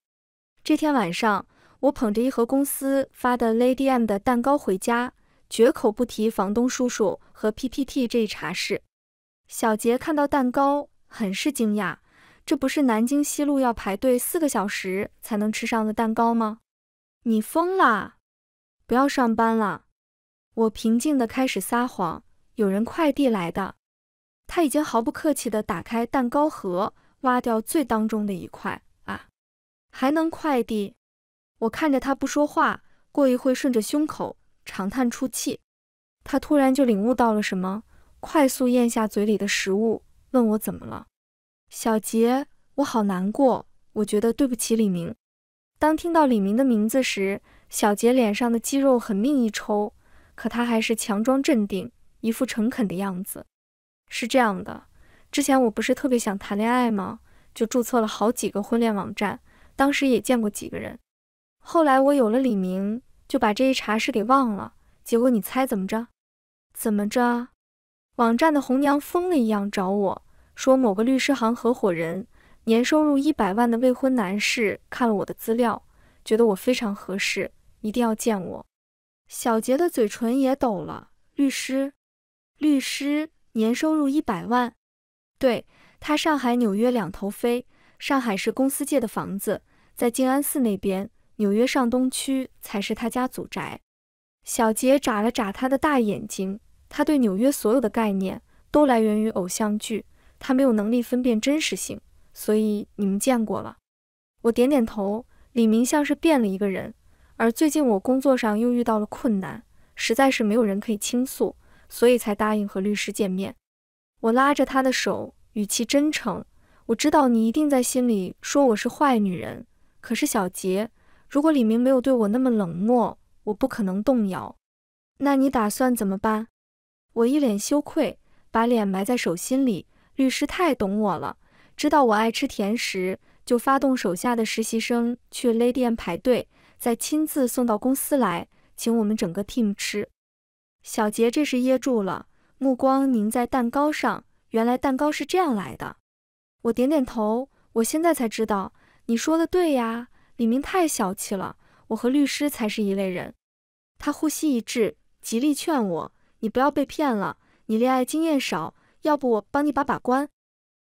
这天晚上，我捧着一盒公司发的 Lady M 的蛋糕回家，绝口不提房东叔叔和 PPT 这一茬事。小杰看到蛋糕，很是惊讶：“这不是南京西路要排队四个小时才能吃上的蛋糕吗？”“你疯啦！不要上班了。”我平静地开始撒谎：“有人快递来的。”他已经毫不客气地打开蛋糕盒，挖掉最当中的一块。还能快递？我看着他不说话，过一会顺着胸口长叹出气。他突然就领悟到了什么，快速咽下嘴里的食物，问我怎么了。小杰，我好难过，我觉得对不起李明。当听到李明的名字时，小杰脸上的肌肉狠命一抽，可他还是强装镇定，一副诚恳的样子。是这样的，之前我不是特别想谈恋爱吗？就注册了好几个婚恋网站。当时也见过几个人，后来我有了李明，就把这一茬事给忘了。结果你猜怎么着？怎么着？网站的红娘疯了一样找我说，某个律师行合伙人，年收入一百万的未婚男士看了我的资料，觉得我非常合适，一定要见我。小杰的嘴唇也抖了。律师，律师，年收入一百万，对他上海纽约两头飞。上海市公司借的房子在静安寺那边，纽约上东区才是他家祖宅。小杰眨了眨他的大眼睛，他对纽约所有的概念都来源于偶像剧，他没有能力分辨真实性，所以你们见过了。我点点头。李明像是变了一个人，而最近我工作上又遇到了困难，实在是没有人可以倾诉，所以才答应和律师见面。我拉着他的手，语气真诚。我知道你一定在心里说我是坏女人，可是小杰，如果李明没有对我那么冷漠，我不可能动摇。那你打算怎么办？我一脸羞愧，把脸埋在手心里。律师太懂我了，知道我爱吃甜食，就发动手下的实习生去 Lady 店排队，再亲自送到公司来，请我们整个 team 吃。小杰这时噎住了，目光凝在蛋糕上。原来蛋糕是这样来的。我点点头，我现在才知道，你说的对呀，李明太小气了，我和律师才是一类人。他呼吸一致，极力劝我，你不要被骗了，你恋爱经验少，要不我帮你把把关，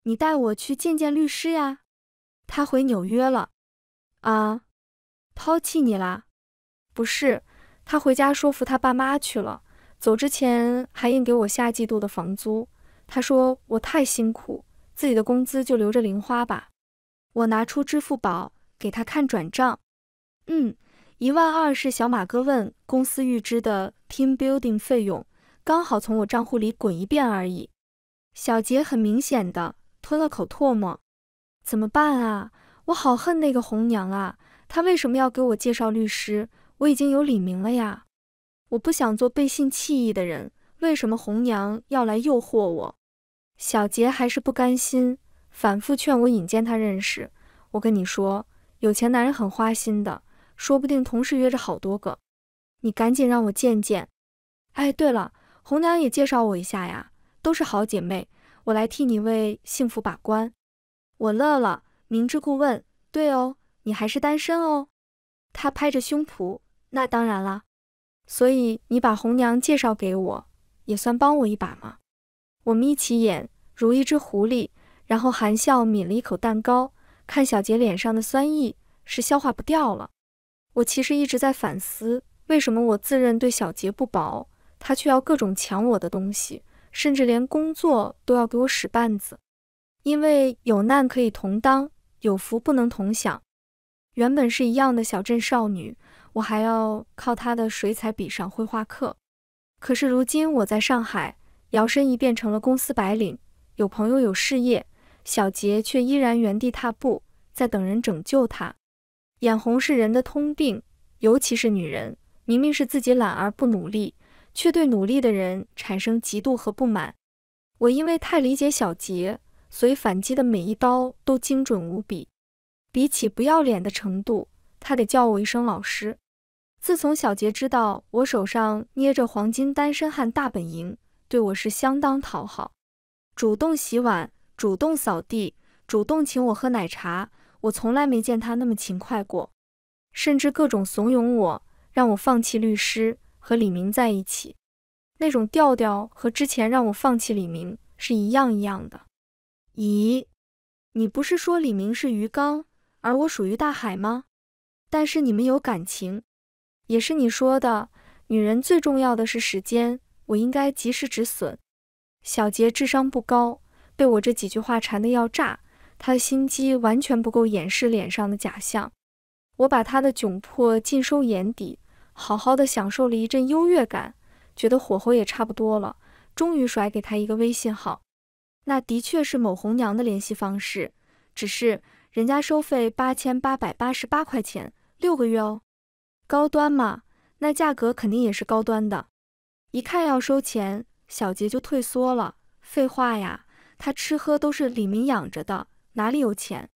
你带我去见见律师呀。他回纽约了，啊，抛弃你啦？不是，他回家说服他爸妈去了，走之前还硬给我下季度的房租，他说我太辛苦。自己的工资就留着零花吧，我拿出支付宝给他看转账。嗯，一万二是小马哥问公司预支的 team building 费用，刚好从我账户里滚一遍而已。小杰很明显的吞了口唾沫，怎么办啊？我好恨那个红娘啊！她为什么要给我介绍律师？我已经有李明了呀！我不想做背信弃义的人，为什么红娘要来诱惑我？小杰还是不甘心，反复劝我引荐他认识。我跟你说，有钱男人很花心的，说不定同时约着好多个。你赶紧让我见见。哎，对了，红娘也介绍我一下呀，都是好姐妹，我来替你为幸福把关。我乐了，明知故问。对哦，你还是单身哦。他拍着胸脯，那当然啦。所以你把红娘介绍给我，也算帮我一把嘛。我眯起眼，如一只狐狸，然后含笑抿了一口蛋糕，看小杰脸上的酸意是消化不掉了。我其实一直在反思，为什么我自认对小杰不薄，他却要各种抢我的东西，甚至连工作都要给我使绊子。因为有难可以同当，有福不能同享。原本是一样的小镇少女，我还要靠她的水彩笔上绘画课，可是如今我在上海。摇身一变成了公司白领，有朋友有事业，小杰却依然原地踏步，在等人拯救他。眼红是人的通病，尤其是女人，明明是自己懒而不努力，却对努力的人产生嫉妒和不满。我因为太理解小杰，所以反击的每一刀都精准无比。比起不要脸的程度，他得叫我一声老师。自从小杰知道我手上捏着黄金单身汉大本营。对我是相当讨好，主动洗碗，主动扫地，主动请我喝奶茶，我从来没见他那么勤快过，甚至各种怂恿我，让我放弃律师和李明在一起，那种调调和之前让我放弃李明是一样一样的。咦，你不是说李明是鱼缸，而我属于大海吗？但是你们有感情，也是你说的，女人最重要的是时间。我应该及时止损。小杰智商不高，被我这几句话馋得要炸，他的心机完全不够掩饰脸上的假象。我把他的窘迫尽收眼底，好好的享受了一阵优越感，觉得火候也差不多了，终于甩给他一个微信号。那的确是某红娘的联系方式，只是人家收费八千八百八十八块钱，六个月哦，高端嘛，那价格肯定也是高端的。一看要收钱，小杰就退缩了。废话呀，他吃喝都是李明养着的，哪里有钱？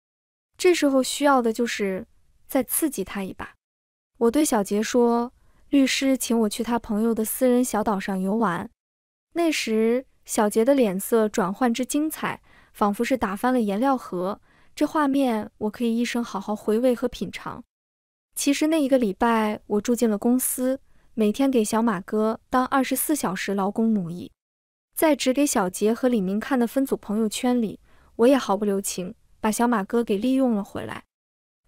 这时候需要的就是再刺激他一把。我对小杰说：“律师请我去他朋友的私人小岛上游玩。”那时小杰的脸色转换之精彩，仿佛是打翻了颜料盒，这画面我可以一生好好回味和品尝。其实那一个礼拜，我住进了公司。每天给小马哥当二十四小时劳工奴役，在只给小杰和李明看的分组朋友圈里，我也毫不留情，把小马哥给利用了回来。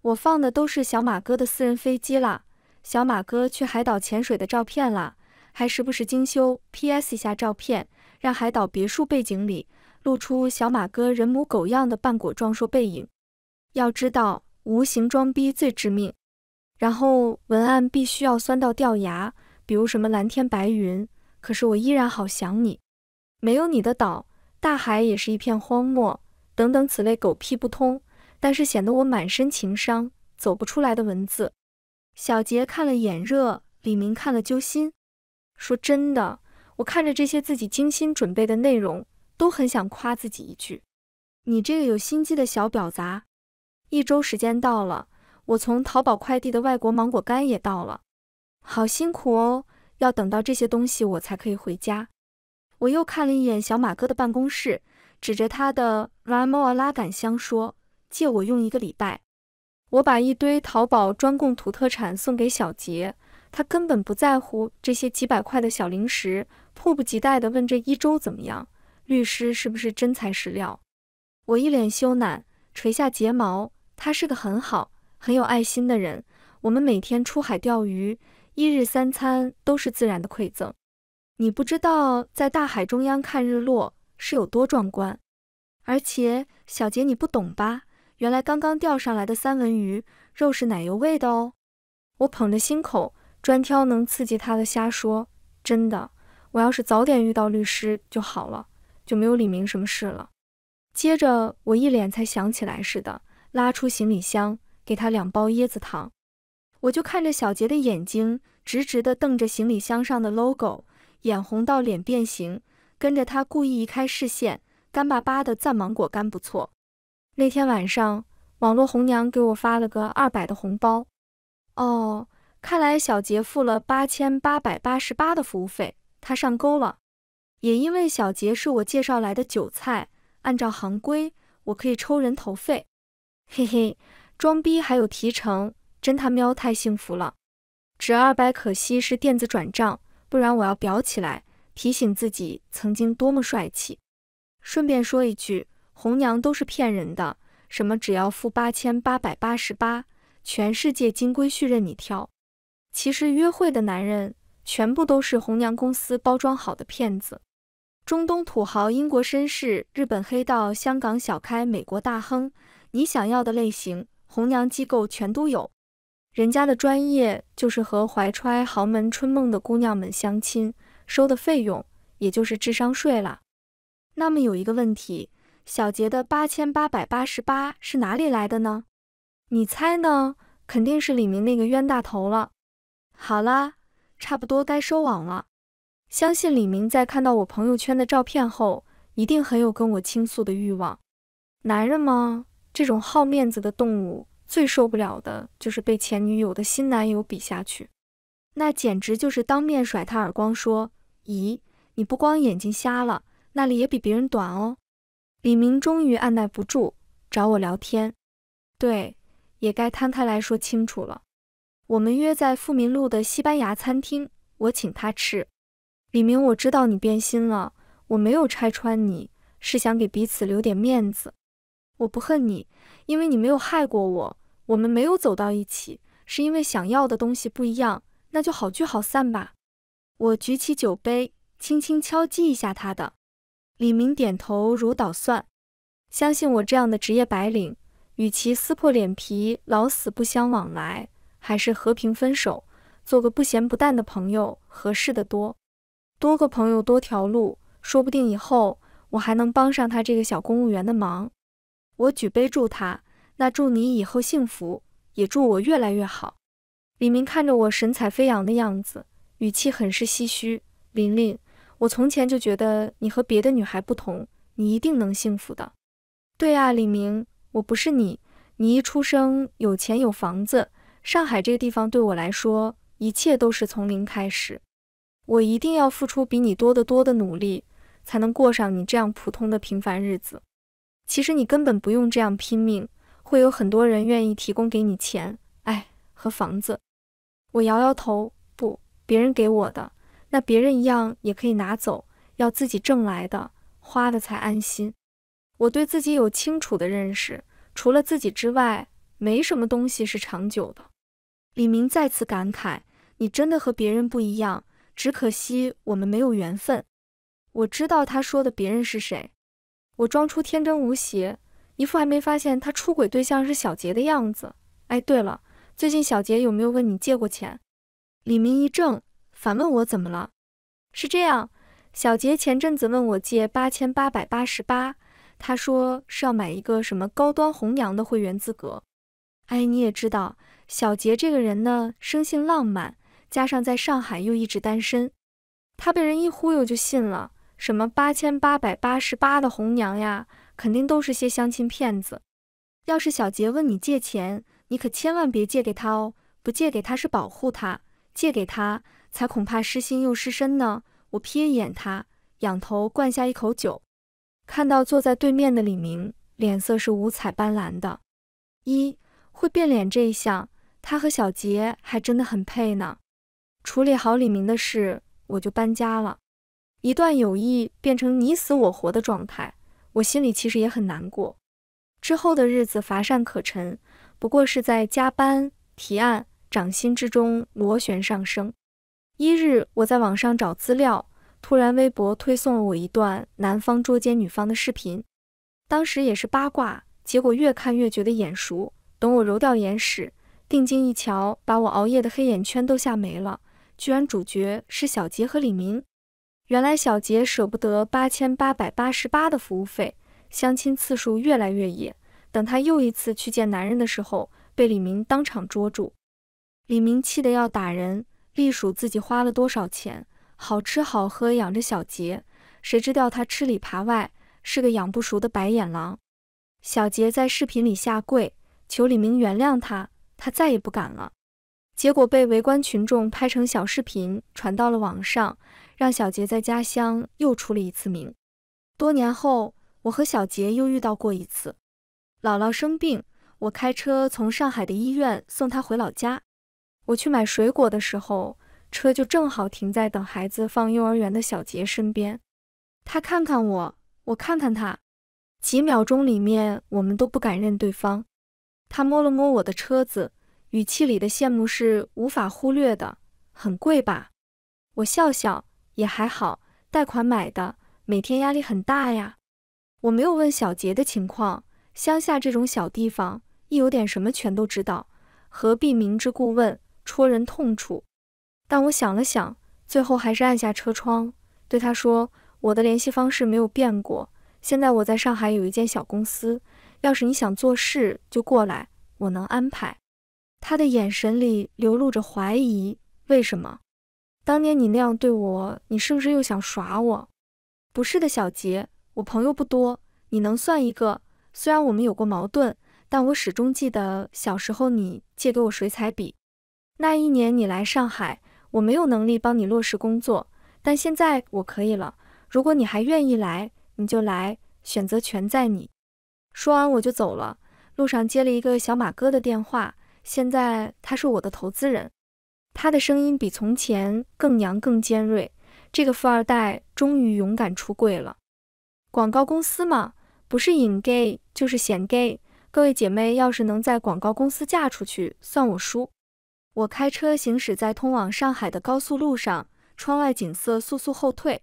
我放的都是小马哥的私人飞机啦，小马哥去海岛潜水的照片啦，还时不时精修 PS 一下照片，让海岛别墅背景里露出小马哥人模狗样的半果壮硕背影。要知道，无形装逼最致命。然后文案必须要酸到掉牙。比如什么蓝天白云，可是我依然好想你。没有你的岛，大海也是一片荒漠。等等，此类狗屁不通，但是显得我满身情伤，走不出来的文字。小杰看了眼热，李明看了揪心。说真的，我看着这些自己精心准备的内容，都很想夸自己一句：你这个有心机的小婊砸。一周时间到了，我从淘宝快递的外国芒果干也到了。好辛苦哦，要等到这些东西我才可以回家。我又看了一眼小马哥的办公室，指着他的 Ramo 拉杆箱说：“借我用一个礼拜。”我把一堆淘宝专供土特产送给小杰，他根本不在乎这些几百块的小零食，迫不及待地问：“这一周怎么样？律师是不是真材实料？”我一脸羞赧，垂下睫毛。他是个很好、很有爱心的人。我们每天出海钓鱼。一日三餐都是自然的馈赠，你不知道在大海中央看日落是有多壮观。而且，小杰，你不懂吧？原来刚刚钓上来的三文鱼肉是奶油味的哦。我捧着心口，专挑能刺激他的瞎说。真的，我要是早点遇到律师就好了，就没有李明什么事了。接着，我一脸才想起来似的，拉出行李箱，给他两包椰子糖。我就看着小杰的眼睛，直直地瞪着行李箱上的 logo，眼红到脸变形，跟着他故意移开视线，干巴巴的赞芒果干不错。那天晚上，网络红娘给我发了个二百的红包。哦，看来小杰付了八千八百八十八的服务费，他上钩了。也因为小杰是我介绍来的韭菜，按照行规，我可以抽人头费。嘿嘿，装逼还有提成。真他喵太幸福了，值二百，可惜是电子转账，不然我要裱起来，提醒自己曾经多么帅气。顺便说一句，红娘都是骗人的，什么只要付八千八百八十八，全世界金龟婿任你挑。其实约会的男人全部都是红娘公司包装好的骗子，中东土豪、英国绅士、日本黑道、香港小开、美国大亨，你想要的类型，红娘机构全都有。人家的专业就是和怀揣豪门春梦的姑娘们相亲，收的费用也就是智商税啦。那么有一个问题，小杰的八千八百八十八是哪里来的呢？你猜呢？肯定是李明那个冤大头了。好啦，差不多该收网了。相信李明在看到我朋友圈的照片后，一定很有跟我倾诉的欲望。男人嘛，这种好面子的动物。最受不了的就是被前女友的新男友比下去，那简直就是当面甩他耳光，说：“咦，你不光眼睛瞎了，那里也比别人短哦。”李明终于按耐不住，找我聊天。对，也该摊开来说清楚了。我们约在富民路的西班牙餐厅，我请他吃。李明，我知道你变心了，我没有拆穿你，是想给彼此留点面子。我不恨你，因为你没有害过我。我们没有走到一起，是因为想要的东西不一样，那就好聚好散吧。我举起酒杯，轻轻敲击一下他的。李明点头如捣蒜，相信我这样的职业白领，与其撕破脸皮老死不相往来，还是和平分手，做个不咸不淡的朋友，合适的多。多个朋友多条路，说不定以后我还能帮上他这个小公务员的忙。我举杯祝他。那祝你以后幸福，也祝我越来越好。李明看着我神采飞扬的样子，语气很是唏嘘。琳琳，我从前就觉得你和别的女孩不同，你一定能幸福的。对啊，李明，我不是你，你一出生有钱有房子，上海这个地方对我来说，一切都是从零开始。我一定要付出比你多得多的努力，才能过上你这样普通的平凡日子。其实你根本不用这样拼命。会有很多人愿意提供给你钱，哎，和房子。我摇摇头，不，别人给我的，那别人一样也可以拿走。要自己挣来的，花的才安心。我对自己有清楚的认识，除了自己之外，没什么东西是长久的。李明再次感慨：“你真的和别人不一样，只可惜我们没有缘分。”我知道他说的别人是谁，我装出天真无邪。一副还没发现他出轨对象是小杰的样子。哎，对了，最近小杰有没有问你借过钱？李明一怔，反问我怎么了？是这样，小杰前阵子问我借八千八百八十八，他说是要买一个什么高端红娘的会员资格。哎，你也知道小杰这个人呢，生性浪漫，加上在上海又一直单身，他被人一忽悠就信了，什么八千八百八十八的红娘呀。肯定都是些相亲骗子。要是小杰问你借钱，你可千万别借给他哦！不借给他是保护他，借给他才恐怕失心又失身呢。我瞥一眼他，仰头灌下一口酒，看到坐在对面的李明，脸色是五彩斑斓的。一会变脸这一项，他和小杰还真的很配呢。处理好李明的事，我就搬家了。一段友谊变成你死我活的状态。我心里其实也很难过。之后的日子乏善可陈，不过是在加班、提案、涨薪之中螺旋上升。一日，我在网上找资料，突然微博推送了我一段男方捉奸女方的视频。当时也是八卦，结果越看越觉得眼熟。等我揉掉眼屎，定睛一瞧，把我熬夜的黑眼圈都吓没了，居然主角是小杰和李明。原来小杰舍不得八千八百八十八的服务费，相亲次数越来越野。等他又一次去见男人的时候，被李明当场捉住。李明气得要打人，隶属自己花了多少钱，好吃好喝养着小杰，谁知道他吃里扒外，是个养不熟的白眼狼。小杰在视频里下跪求李明原谅他，他再也不敢了。结果被围观群众拍成小视频传到了网上。让小杰在家乡又出了一次名。多年后，我和小杰又遇到过一次。姥姥生病，我开车从上海的医院送她回老家。我去买水果的时候，车就正好停在等孩子放幼儿园的小杰身边。他看看我，我看看他，几秒钟里面我们都不敢认对方。他摸了摸我的车子，语气里的羡慕是无法忽略的，很贵吧？我笑笑。也还好，贷款买的，每天压力很大呀。我没有问小杰的情况，乡下这种小地方，一有点什么全都知道，何必明知故问，戳人痛处？但我想了想，最后还是按下车窗，对他说：“我的联系方式没有变过，现在我在上海有一间小公司，要是你想做事就过来，我能安排。”他的眼神里流露着怀疑，为什么？当年你那样对我，你是不是又想耍我？不是的，小杰，我朋友不多，你能算一个。虽然我们有过矛盾，但我始终记得小时候你借给我水彩笔。那一年你来上海，我没有能力帮你落实工作，但现在我可以了。如果你还愿意来，你就来，选择权在你。说完我就走了，路上接了一个小马哥的电话，现在他是我的投资人。他的声音比从前更娘、更尖锐。这个富二代终于勇敢出柜了。广告公司嘛，不是隐 gay 就是显 gay。各位姐妹，要是能在广告公司嫁出去，算我输。我开车行驶在通往上海的高速路上，窗外景色速速后退。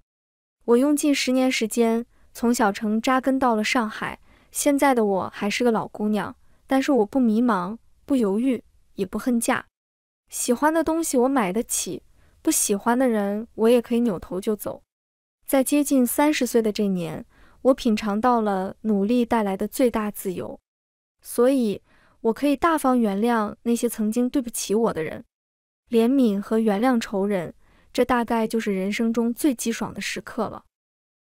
我用近十年时间从小城扎根到了上海。现在的我还是个老姑娘，但是我不迷茫、不犹豫，也不恨嫁。喜欢的东西我买得起，不喜欢的人我也可以扭头就走。在接近三十岁的这年，我品尝到了努力带来的最大自由，所以，我可以大方原谅那些曾经对不起我的人。怜悯和原谅仇人，这大概就是人生中最激爽的时刻了。